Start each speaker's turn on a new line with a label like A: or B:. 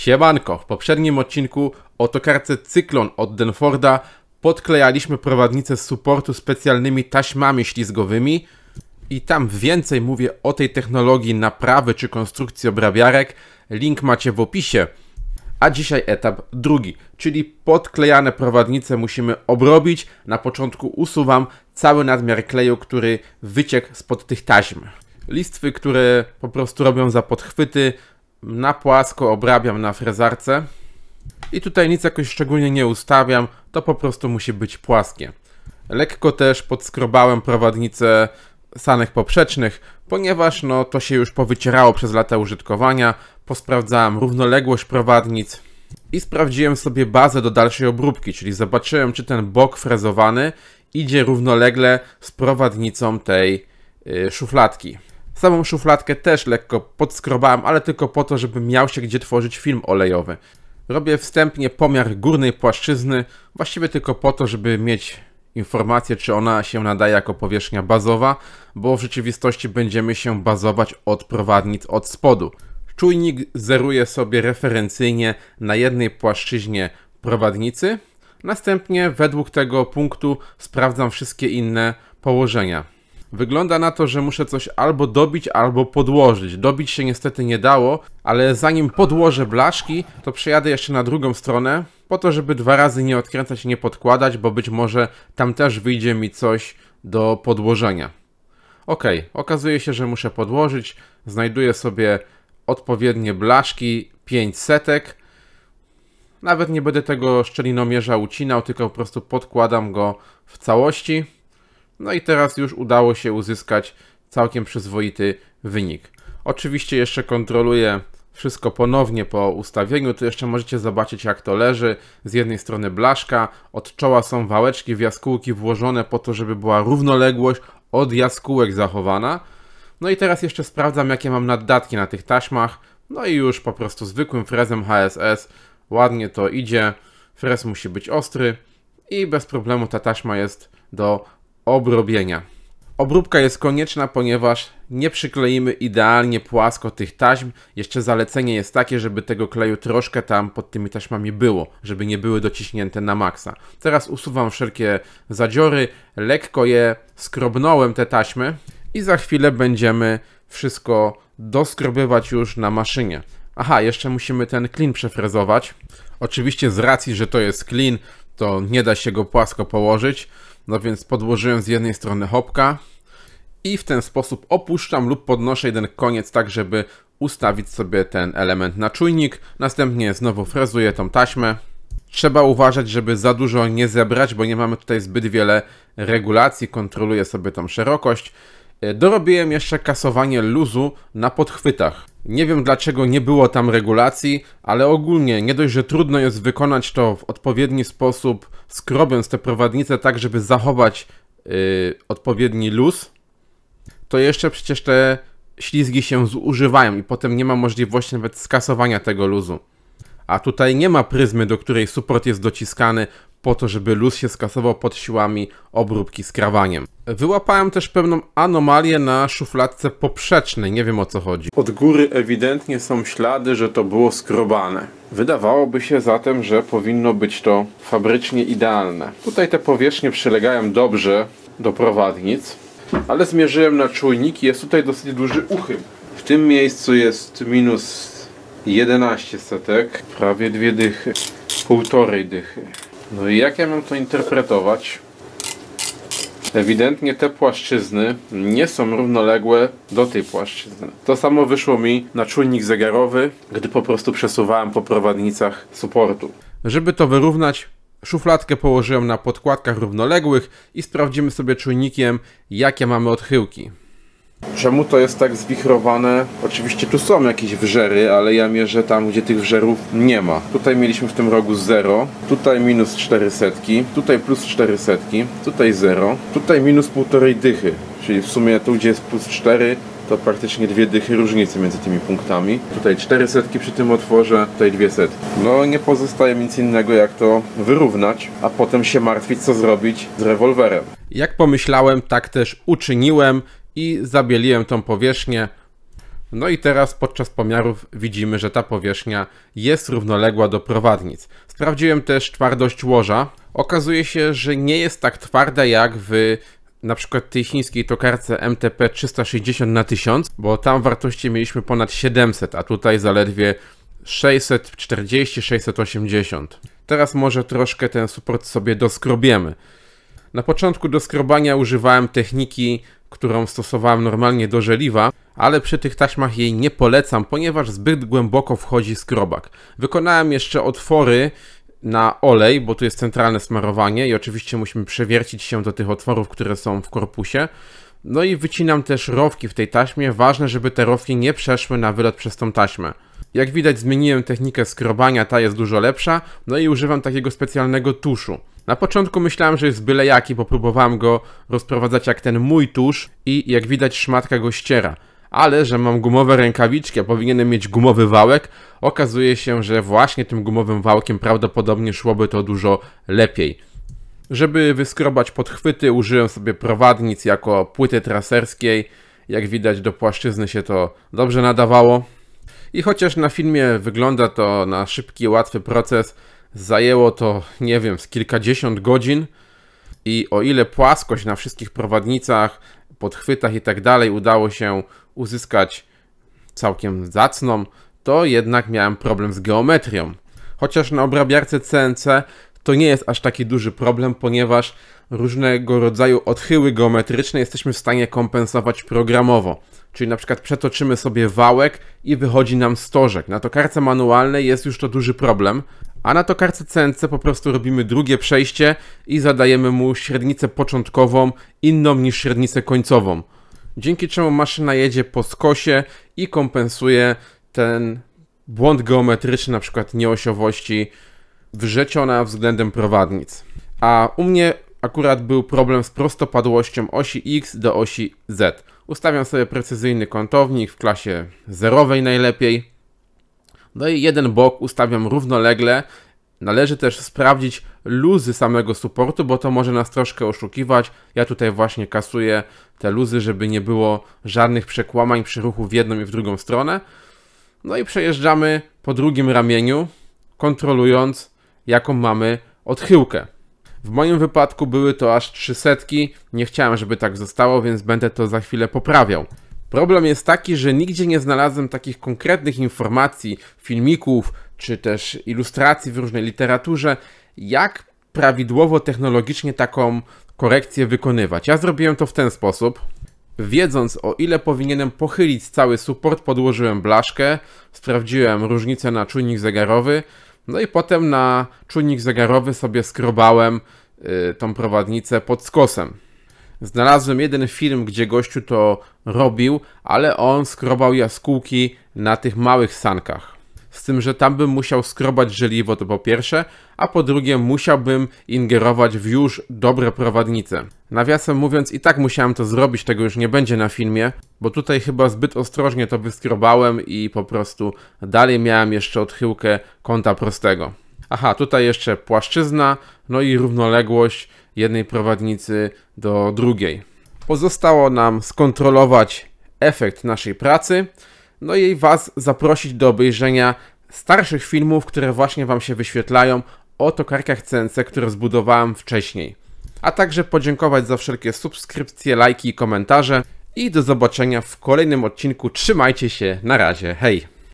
A: Siemanko, w poprzednim odcinku o tokarce Cyklon od Denforda podklejaliśmy prowadnicę z supportu specjalnymi taśmami ślizgowymi i tam więcej mówię o tej technologii naprawy czy konstrukcji obrabiarek, link macie w opisie. A dzisiaj etap drugi, czyli podklejane prowadnice musimy obrobić. Na początku usuwam cały nadmiar kleju, który wyciekł spod tych taśm. Listwy, które po prostu robią za podchwyty, na płasko obrabiam na frezarce. I tutaj nic jakoś szczególnie nie ustawiam, to po prostu musi być płaskie. Lekko też podskrobałem prowadnicę sanych poprzecznych, ponieważ no to się już powycierało przez lata użytkowania. Posprawdzałem równoległość prowadnic i sprawdziłem sobie bazę do dalszej obróbki, czyli zobaczyłem czy ten bok frezowany idzie równolegle z prowadnicą tej yy, szufladki. Samą szufladkę też lekko podskrobałem, ale tylko po to, żeby miał się gdzie tworzyć film olejowy. Robię wstępnie pomiar górnej płaszczyzny, właściwie tylko po to, żeby mieć informację, czy ona się nadaje jako powierzchnia bazowa, bo w rzeczywistości będziemy się bazować od prowadnic od spodu. Czujnik zeruje sobie referencyjnie na jednej płaszczyźnie prowadnicy, następnie według tego punktu sprawdzam wszystkie inne położenia. Wygląda na to, że muszę coś albo dobić, albo podłożyć. Dobić się niestety nie dało, ale zanim podłożę blaszki, to przejadę jeszcze na drugą stronę, po to, żeby dwa razy nie odkręcać i nie podkładać, bo być może tam też wyjdzie mi coś do podłożenia. Ok, okazuje się, że muszę podłożyć. Znajduję sobie odpowiednie blaszki, 5 setek. Nawet nie będę tego szczelinomierza ucinał, tylko po prostu podkładam go w całości. No i teraz już udało się uzyskać całkiem przyzwoity wynik. Oczywiście jeszcze kontroluję wszystko ponownie po ustawieniu. Tu jeszcze możecie zobaczyć jak to leży. Z jednej strony blaszka, od czoła są wałeczki w jaskółki włożone po to, żeby była równoległość od jaskółek zachowana. No i teraz jeszcze sprawdzam jakie mam naddatki na tych taśmach. No i już po prostu zwykłym frezem HSS ładnie to idzie. Frez musi być ostry i bez problemu ta taśma jest do obrobienia. Obróbka jest konieczna, ponieważ nie przykleimy idealnie płasko tych taśm. Jeszcze zalecenie jest takie, żeby tego kleju troszkę tam pod tymi taśmami było, żeby nie były dociśnięte na maksa. Teraz usuwam wszelkie zadziory, lekko je skrobnąłem te taśmy i za chwilę będziemy wszystko doskrobywać już na maszynie. Aha, jeszcze musimy ten klin przefrezować. Oczywiście z racji, że to jest klin, to nie da się go płasko położyć. No więc podłożyłem z jednej strony hopka i w ten sposób opuszczam lub podnoszę jeden koniec tak, żeby ustawić sobie ten element na czujnik. Następnie znowu frezuję tą taśmę. Trzeba uważać, żeby za dużo nie zebrać, bo nie mamy tutaj zbyt wiele regulacji. Kontroluję sobie tą szerokość. E, dorobiłem jeszcze kasowanie luzu na podchwytach. Nie wiem dlaczego nie było tam regulacji, ale ogólnie nie dość, że trudno jest wykonać to w odpowiedni sposób, skrobiąc te prowadnice tak, żeby zachować yy, odpowiedni luz, to jeszcze przecież te ślizgi się zużywają i potem nie ma możliwości nawet skasowania tego luzu. A tutaj nie ma pryzmy, do której support jest dociskany po to, żeby luz się skasował pod siłami obróbki z krawaniem. Wyłapałem też pewną anomalię na szufladce poprzecznej, nie wiem o co chodzi. Od góry ewidentnie są ślady, że to było skrobane. Wydawałoby się zatem, że powinno być to fabrycznie idealne. Tutaj te powierzchnie przylegają dobrze do prowadnic, ale zmierzyłem na czujnik i jest tutaj dosyć duży uchyb. W tym miejscu jest minus 11 setek, prawie dwie dychy, półtorej dychy. No i jak ja mam to interpretować? Ewidentnie te płaszczyzny nie są równoległe do tej płaszczyzny. To samo wyszło mi na czujnik zegarowy, gdy po prostu przesuwałem po prowadnicach suportu. Żeby to wyrównać, szufladkę położyłem na podkładkach równoległych i sprawdzimy sobie czujnikiem, jakie mamy odchyłki. Czemu to jest tak zwichrowane? Oczywiście tu są jakieś wrzery, ale ja mierzę tam, gdzie tych wrzerów nie ma. Tutaj mieliśmy w tym rogu 0, tutaj minus 400, tutaj plus 400, tutaj 0, tutaj minus półtorej dychy. Czyli w sumie tu, gdzie jest plus 4, to praktycznie dwie dychy różnicy między tymi punktami. Tutaj cztery setki przy tym otworze, tutaj dwie setki. No nie pozostaje nic innego jak to wyrównać, a potem się martwić co zrobić z rewolwerem. Jak pomyślałem, tak też uczyniłem i zabieliłem tą powierzchnię. No i teraz podczas pomiarów widzimy, że ta powierzchnia jest równoległa do prowadnic. Sprawdziłem też twardość łoża. Okazuje się, że nie jest tak twarda jak w na przykład tej chińskiej tokarce MTP 360 na 1000, bo tam wartości mieliśmy ponad 700, a tutaj zaledwie 640, 680. Teraz może troszkę ten support sobie doskrobiemy. Na początku do skrobania używałem techniki którą stosowałem normalnie do żeliwa, ale przy tych taśmach jej nie polecam, ponieważ zbyt głęboko wchodzi skrobak. Wykonałem jeszcze otwory na olej, bo tu jest centralne smarowanie i oczywiście musimy przewiercić się do tych otworów, które są w korpusie. No i wycinam też rowki w tej taśmie. Ważne, żeby te rowki nie przeszły na wylot przez tą taśmę. Jak widać zmieniłem technikę skrobania, ta jest dużo lepsza. No i używam takiego specjalnego tuszu. Na początku myślałem, że jest byle jaki, bo próbowałem go rozprowadzać jak ten mój tusz i jak widać szmatka go ściera. Ale że mam gumowe rękawiczki, a powinienem mieć gumowy wałek, okazuje się, że właśnie tym gumowym wałkiem prawdopodobnie szłoby to dużo lepiej. Żeby wyskrobać podchwyty, użyłem sobie prowadnic jako płyty traserskiej. Jak widać do płaszczyzny się to dobrze nadawało. I chociaż na filmie wygląda to na szybki, łatwy proces, Zajęło to, nie wiem, z kilkadziesiąt godzin i o ile płaskość na wszystkich prowadnicach, podchwytach i tak dalej udało się uzyskać całkiem zacną, to jednak miałem problem z geometrią. Chociaż na obrabiarce CNC to nie jest aż taki duży problem, ponieważ różnego rodzaju odchyły geometryczne jesteśmy w stanie kompensować programowo. Czyli na przykład przetoczymy sobie wałek i wychodzi nam stożek. Na tokarce manualnej jest już to duży problem, a na tokarce CNC po prostu robimy drugie przejście i zadajemy mu średnicę początkową inną niż średnicę końcową. Dzięki czemu maszyna jedzie po skosie i kompensuje ten błąd geometryczny, na przykład nieosiowości wrzeciona względem prowadnic. A u mnie akurat był problem z prostopadłością osi X do osi Z. Ustawiam sobie precyzyjny kątownik w klasie zerowej najlepiej no i jeden bok ustawiam równolegle. Należy też sprawdzić luzy samego supportu, bo to może nas troszkę oszukiwać. Ja tutaj właśnie kasuję te luzy, żeby nie było żadnych przekłamań przy ruchu w jedną i w drugą stronę. No i przejeżdżamy po drugim ramieniu, kontrolując jaką mamy odchyłkę. W moim wypadku były to aż trzy setki, nie chciałem żeby tak zostało, więc będę to za chwilę poprawiał. Problem jest taki, że nigdzie nie znalazłem takich konkretnych informacji, filmików czy też ilustracji w różnej literaturze, jak prawidłowo technologicznie taką korekcję wykonywać. Ja zrobiłem to w ten sposób. Wiedząc o ile powinienem pochylić cały support, podłożyłem blaszkę, sprawdziłem różnicę na czujnik zegarowy, no i potem na czujnik zegarowy sobie skrobałem y, tą prowadnicę pod skosem. Znalazłem jeden film, gdzie gościu to robił, ale on skrobał jaskółki na tych małych sankach. Z tym, że tam bym musiał skrobać żeliwo, to po pierwsze, a po drugie musiałbym ingerować w już dobre prowadnice. Nawiasem mówiąc, i tak musiałem to zrobić, tego już nie będzie na filmie, bo tutaj chyba zbyt ostrożnie to wyskrobałem i po prostu dalej miałem jeszcze odchyłkę kąta prostego. Aha, tutaj jeszcze płaszczyzna, no i równoległość jednej prowadnicy do drugiej. Pozostało nam skontrolować efekt naszej pracy, no i Was zaprosić do obejrzenia starszych filmów, które właśnie Wam się wyświetlają o tokarkach CNC, które zbudowałem wcześniej. A także podziękować za wszelkie subskrypcje, lajki i komentarze. I do zobaczenia w kolejnym odcinku. Trzymajcie się, na razie, hej!